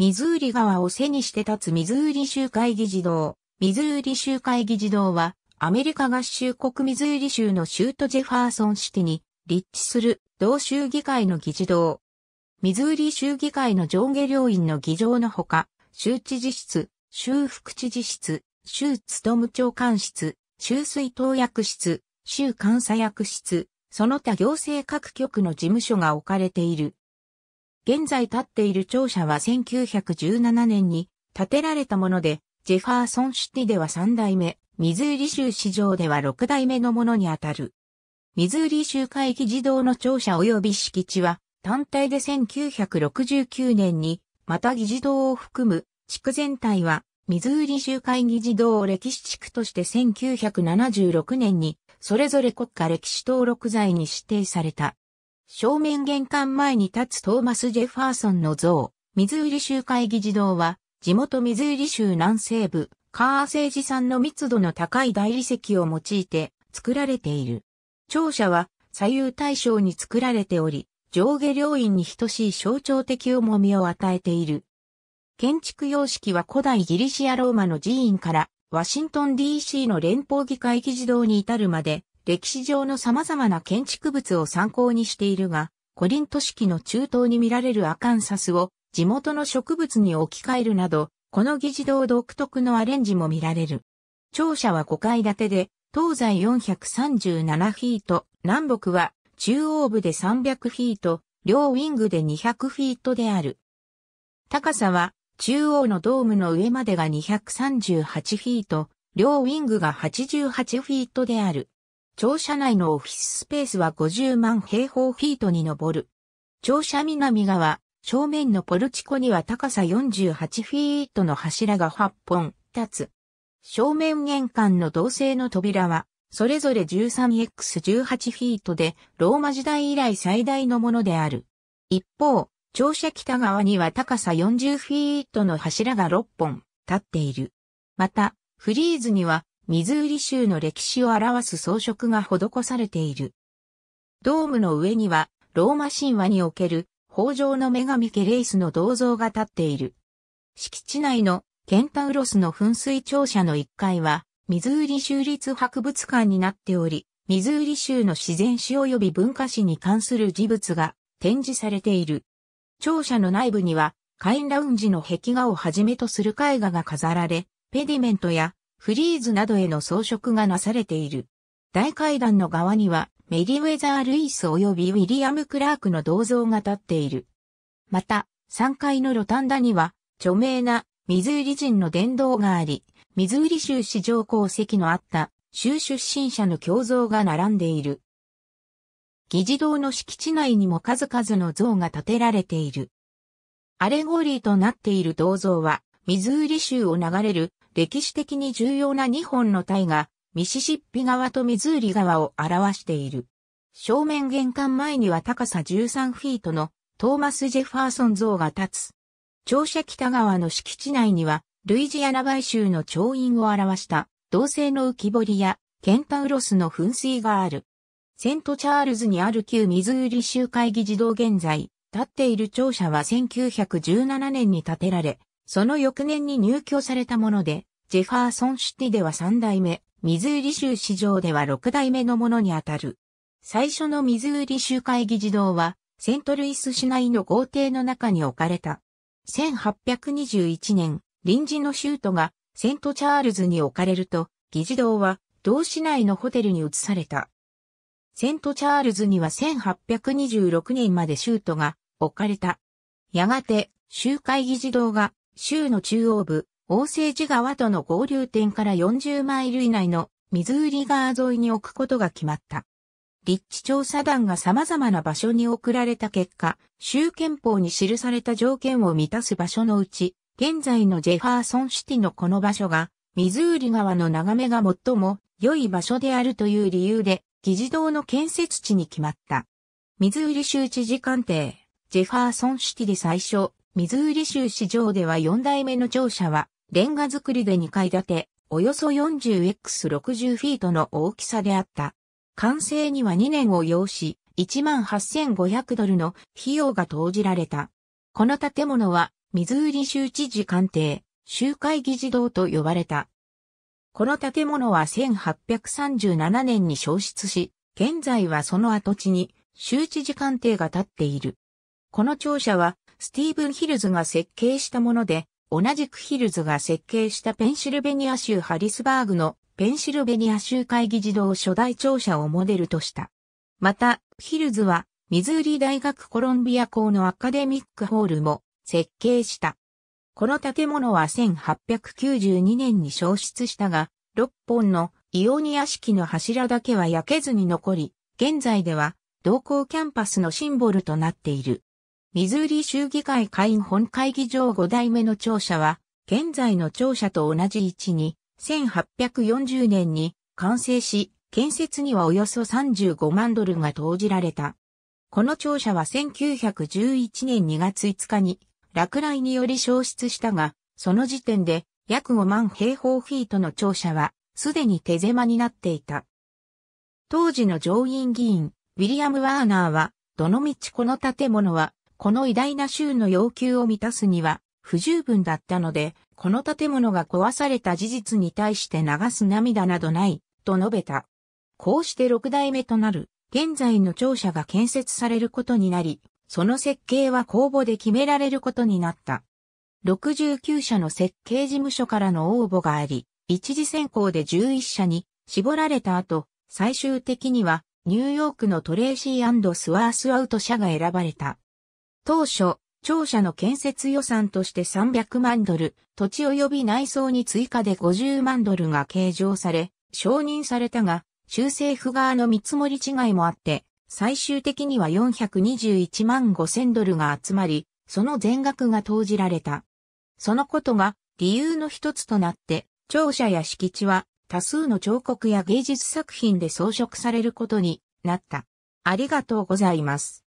ミズーリ川を背にして立つミズーリ州会議事堂。ミズーリ州会議事堂は、アメリカ合衆国ミズーリ州の州都ジェファーソンシティに立地する同州議会の議事堂。ミズーリ州議会の上下両院の議場のほか、州知事室、州副知事室、州務長官室、州水投薬室、州監査役室、その他行政各局の事務所が置かれている。現在立っている庁舎は1917年に建てられたもので、ジェファーソンシティでは3代目、ミズーリ州市場では6代目のものにあたる。ミズーリ州会議児童の庁舎及び敷地は、単体で1969年に、また議事堂を含む地区全体は、ミズーリ州会議児童歴史地区として1976年に、それぞれ国家歴史登録財に指定された。正面玄関前に立つトーマス・ジェファーソンの像、ミズーリ州会議児童は、地元ミズーリ州南西部、カー政治産の密度の高い大理石を用いて作られている。庁舎は左右対称に作られており、上下両院に等しい象徴的重みを与えている。建築様式は古代ギリシアローマの寺院からワシントン DC の連邦議会議事堂に至るまで歴史上の様々な建築物を参考にしているが、コリント式の中東に見られるアカンサスを地元の植物に置き換えるなど、この議事堂独特のアレンジも見られる。庁舎は5階建てで、東西437フィート、南北は中央部で300フィート、両ウィングで200フィートである。高さは中央のドームの上までが238フィート、両ウィングが88フィートである。庁舎内のオフィススペースは50万平方フィートに上る。庁舎南側、正面のポルチコには高さ48フィートの柱が8本立つ。正面玄関の銅製の扉は、それぞれ 13x18 フィートで、ローマ時代以来最大のものである。一方、庁舎北側には高さ40フィートの柱が6本立っている。また、フリーズにはミズーリ州の歴史を表す装飾が施されている。ドームの上には、ローマ神話における、豊穣の女神ケレイスの銅像が立っている。敷地内のケンタウロスの噴水庁舎の1階は、ミズーリ州立博物館になっており、ミズーリ州の自然史及び文化史に関する事物が展示されている。庁舎の内部には、カインラウンジの壁画をはじめとする絵画が飾られ、ペディメントやフリーズなどへの装飾がなされている。大階段の側にはメリウェザー・ルイス及びウィリアム・クラークの銅像が立っている。また、3階のロタンダには著名なミズーリ人の伝道があり、ミズーリ州市場功績のあった州出身者の胸像が並んでいる。議事堂の敷地内にも数々の像が建てられている。アレゴリーとなっている銅像は、ミズーリ州を流れる歴史的に重要な2本の体が、ミシシッピ川とミズーリ川を表している。正面玄関前には高さ13フィートのトーマス・ジェファーソン像が立つ。庁舎北側の敷地内には、ルイジアナバイ州の調印を表した銅製の浮き彫りやケンタウロスの噴水がある。セントチャールズにある旧ミズーリ州会議児童現在、立っている庁舎は1917年に建てられ、その翌年に入居されたもので、ジェファーソンシティでは3代目、ミズーリ州市場では6代目のものにあたる。最初のミズーリ州会議事堂は、セントルイス市内の豪邸の中に置かれた。1821年、臨時の州都がセントチャールズに置かれると、議事堂は同市内のホテルに移された。セントチャールズには1826年まで州都が置かれた。やがて、州会議事堂が州の中央部、大聖寺川との合流点から40マイル以内のミズーリ川沿いに置くことが決まった。立地調査団が様々な場所に送られた結果、州憲法に記された条件を満たす場所のうち、現在のジェファーソンシティのこの場所が、ミズーリ川の眺めが最も良い場所であるという理由で、議事堂の建設地に決まった。ミズーリ州知事官邸、ジェファーソンシティで最初、ミズーリ州市場では4代目の庁舎は、レンガ造りで2階建て、およそ 40x60 フィートの大きさであった。完成には2年を要し、18,500ドルの費用が投じられた。この建物は、ミズーリ州知事官邸、州会議事堂と呼ばれた。この建物は1837年に消失し、現在はその跡地に州知事官邸が建っている。この庁舎はスティーブン・ヒルズが設計したもので、同じくヒルズが設計したペンシルベニア州ハリスバーグのペンシルベニア州会議児童初代庁舎をモデルとした。また、ヒルズは、ミズーリ大学コロンビア校のアカデミックホールも設計した。この建物は1892年に消失したが、6本のイオニア式の柱だけは焼けずに残り、現在では同校キャンパスのシンボルとなっている。ミズーリ州議会会員本会議場5代目の庁舎は、現在の庁舎と同じ位置に、1840年に完成し、建設にはおよそ35万ドルが投じられた。この庁舎は1911年2月5日に落雷により消失したが、その時点で約5万平方フィートの庁舎はすでに手狭になっていた。当時の上院議員、ウィリアム・ワーナーは、どのみちこの建物はこの偉大な州の要求を満たすには不十分だったので、この建物が壊された事実に対して流す涙などない、と述べた。こうして六代目となる、現在の庁舎が建設されることになり、その設計は公募で決められることになった。69社の設計事務所からの応募があり、一次選考で11社に絞られた後、最終的にはニューヨークのトレーシースワースアウト社が選ばれた。当初、庁舎の建設予算として300万ドル、土地及び内装に追加で50万ドルが計上され、承認されたが、州政府側の見積もり違いもあって、最終的には421万5000ドルが集まり、その全額が投じられた。そのことが理由の一つとなって、庁舎や敷地は多数の彫刻や芸術作品で装飾されることになった。ありがとうございます。